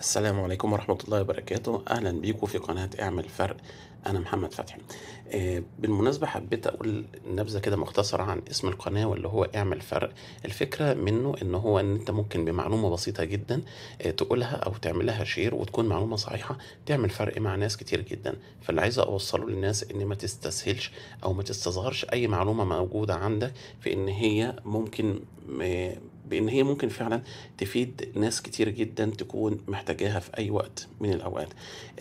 السلام عليكم ورحمة الله وبركاته أهلا بيكم في قناة اعمل فرق أنا محمد فتحي آه، بالمناسبة حبيت أقول نبذة كده مختصرة عن اسم القناة واللي هو اعمل فرق الفكرة منه إن هو إن أنت ممكن بمعلومة بسيطة جدا آه، تقولها أو تعملها شير وتكون معلومة صحيحة تعمل فرق مع ناس كتير جدا فاللي عايز أوصله للناس إن ما تستسهلش أو ما تستصغرش أي معلومة موجودة عندك في إن هي ممكن آه، بان هي ممكن فعلا تفيد ناس كتير جدا تكون محتاجاها في اي وقت من الاوقات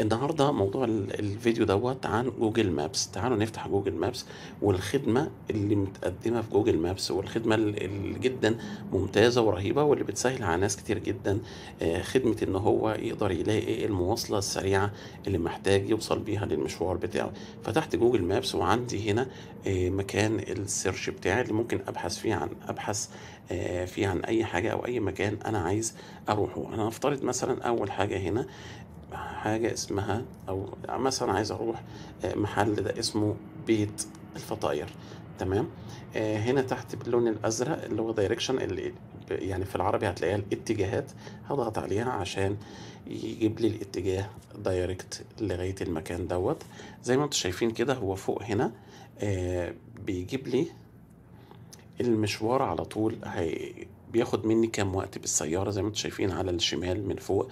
النهارده موضوع الفيديو دوت عن جوجل مابس تعالوا نفتح جوجل مابس والخدمه اللي متقدمه في جوجل مابس والخدمه اللي جدا ممتازه ورهيبه واللي بتسهل على ناس كتير جدا آه، خدمه ان هو يقدر يلاقي المواصله السريعه اللي محتاج يوصل بيها للمشوار بتاعه فتحت جوجل مابس وعندي هنا آه، مكان السيرش بتاعي اللي ممكن ابحث فيه عن ابحث آه، فيه عن عن اي حاجه او اي مكان انا عايز اروحه انا افترض مثلا اول حاجه هنا حاجه اسمها او مثلا عايز اروح آه، محل ده اسمه بيت الفطاير تمام آه، هنا تحت باللون الازرق اللي هو دايركشن اللي يعني في العربي هتلاقيها الاتجاهات هضغط عليها عشان يجيب لي الاتجاه دايركت لغايه المكان دوت زي ما انتم شايفين كده هو فوق هنا آه، بيجيب لي المشوار على طول هي بياخد مني كام وقت بالسيارة زي ما انتم شايفين على الشمال من فوق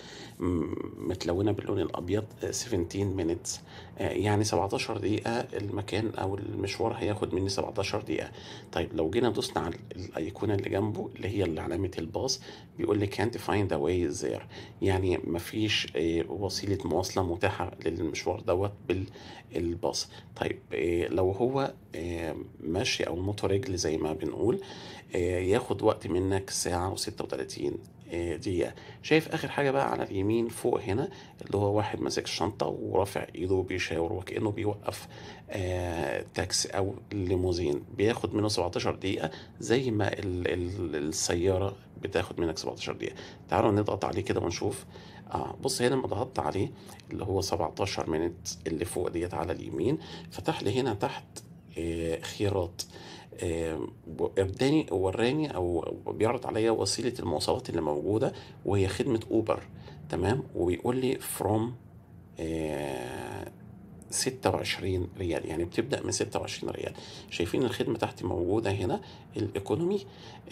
متلونة باللون الأبيض 17 آه، minutes آه، يعني 17 دقيقة المكان أو المشوار هياخد مني 17 دقيقة طيب لو جينا دوسنا على الأيقونة اللي جنبه اللي هي اللي علامة الباص بيقول لي كانت فايند أواي زير يعني مفيش آه، وسيلة مواصلة متاحة للمشوار دوت بالباص طيب لو هو ماشي أو موتور رجل زي ما بنقول ياخد وقت منك الساعة و36 آه، دقيقة شايف آخر حاجة بقى على اليمين فوق هنا اللي هو واحد ماسك شنطة ورافع إيده بيشاور وكأنه بيوقف تاكس آه، تاكسي أو ليموزين بياخد منه 17 دقيقة زي ما ال ال السيارة بتاخد منك 17 دقيقة تعالوا نضغط عليه كده ونشوف آه بص هنا لما ضغطت عليه اللي هو 17 منت اللي فوق ديت على اليمين فتح لي هنا تحت آه، خيارات اداني آه، وراني او بيعرض عليا وسيله المواصلات اللي موجوده وهي خدمه اوبر تمام وبيقول لي فروم آه، 26 ريال يعني بتبدا من 26 ريال شايفين الخدمه تحت موجوده هنا الايكونومي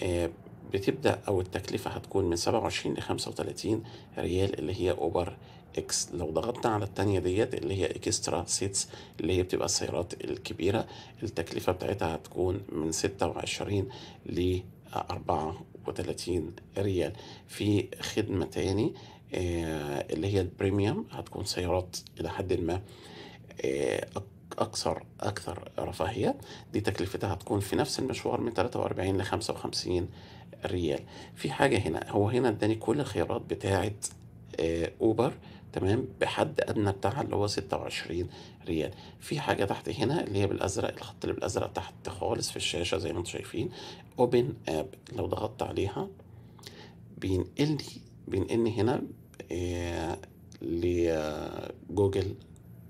آه، بتبدأ أو التكلفة هتكون من 27 ل 35 ريال اللي هي أوبر اكس لو ضغطنا على الثانيه ديت اللي هي اكسترا سيتس اللي هي بتبقى السيارات الكبيرة التكلفة بتاعتها هتكون من 26 ل 34 ريال في خدمة تاني آه، اللي هي البريميوم هتكون سيارات إلى حد ما آه، أكثر أكثر رفاهية دي تكلفتها هتكون في نفس المشوار من 43 ل 55 ريال في حاجة هنا هو هنا اداني كل الخيارات بتاعة آه، أوبر تمام بحد أدنى بتاعها اللي هو 26 ريال في حاجة تحت هنا اللي هي بالأزرق الخط اللي بالأزرق تحت خالص في الشاشة زي ما انتم شايفين أوبن آب لو ضغطت عليها بينقلني بينقلني هنا لجوجل آه،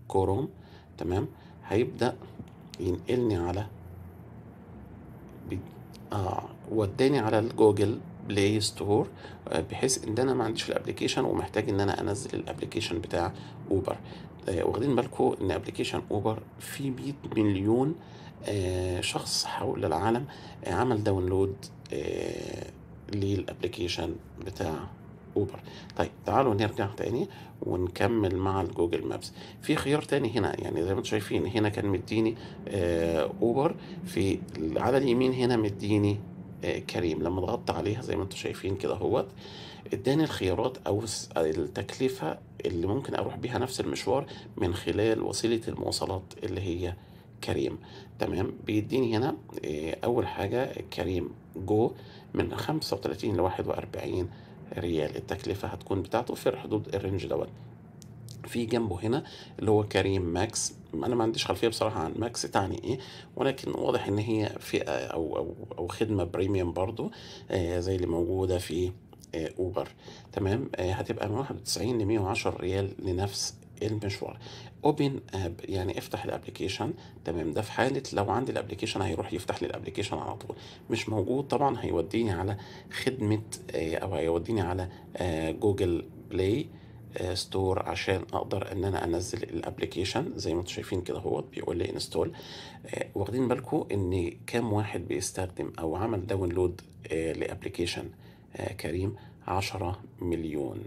كوروم آه، تمام هيبدأ ينقلني على آه وداني على الجوجل بلاي ستور آه، بحيث ان انا ما عنديش الابلكيشن ومحتاج ان انا انزل الابلكيشن بتاع اوبر آه واخدين بالكو ان ابلكيشن اوبر فيه 100 مليون آه شخص حول العالم آه عمل داونلود آه، للابلكيشن بتاع اوبر طيب تعالوا نرجع تاني ونكمل مع الجوجل مابس في خيار تاني هنا يعني زي ما انتم شايفين هنا كان مديني آه اوبر في على اليمين هنا مديني آه كريم لما ضغطت عليها زي ما انتم شايفين كده اهوت اداني الخيارات او التكلفه اللي ممكن اروح بيها نفس المشوار من خلال وسيله المواصلات اللي هي كريم تمام بيديني هنا آه اول حاجه كريم جو من 35 ل 41 ريال التكلفة هتكون بتاعته في حدود الرينج دوت في جنبه هنا اللي هو كريم ماكس انا ما عنديش خلفيه بصراحه عن ماكس تعني ايه ولكن واضح ان هي فئه او او او خدمه بريميوم برضو آه زي اللي موجوده في آه اوبر تمام آه هتبقى من 91 ل 110 ريال لنفس المشوار اوبن اب يعني افتح الابلكيشن تمام ده في حاله لو عندي الابلكيشن هيروح يفتح لي الابلكيشن على طول مش موجود طبعا هيوديني على خدمه آه، او هيوديني على جوجل بلاي ستور عشان اقدر ان انا انزل الابلكيشن زي ما انتم شايفين كده اهوت بيقول لي انستول آه، واخدين بالكم ان كام واحد بيستخدم او عمل داونلود آه، لابلكيشن كريم 10 مليون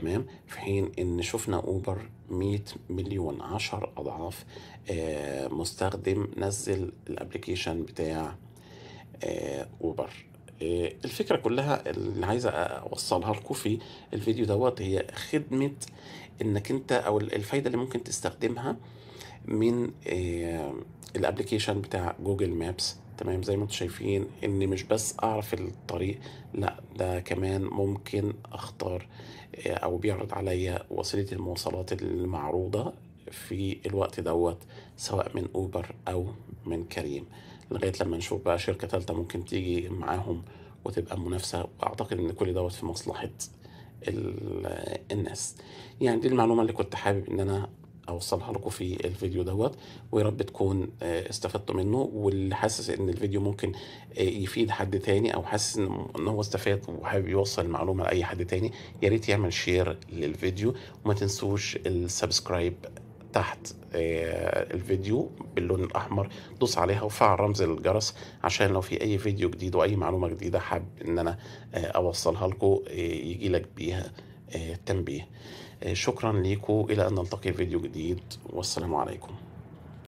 تمام في حين ان شفنا اوبر 100 مليون 10 اضعاف آه، مستخدم نزل الابلكيشن بتاع آه، اوبر آه، الفكره كلها اللي عايز اوصلها لكم في الفيديو دوت هي خدمه انك انت او الفايده اللي ممكن تستخدمها من الابلكيشن بتاع جوجل مابس تمام زي ما انتم شايفين ان مش بس اعرف الطريق لا ده كمان ممكن اختار آه، او بيعرض عليا وسيله المواصلات المعروضه في الوقت دوت سواء من اوبر او من كريم لغايه لما نشوف بقى شركه ثالثه ممكن تيجي معاهم وتبقى منافسه واعتقد ان كل دوت في مصلحه الناس يعني دي المعلومه اللي كنت حابب ان انا اوصلها لكم في الفيديو دوت ويا رب تكون آه، استفدتوا منه واللي حاسس ان الفيديو ممكن آه، يفيد حد تاني او حاسس ان هو استفاد وحابب يوصل المعلومه لاي حد تاني يا ريت يعمل شير للفيديو وما تنسوش السبسكرايب تحت آه، الفيديو باللون الاحمر دوس عليها وفعل رمز الجرس عشان لو في اي فيديو جديد واي معلومه جديده حابب ان انا اوصلها لكم يجي لك بيها التنبيه آه، آه، شكرا لكم إلى أن نلتقي في فيديو جديد والسلام عليكم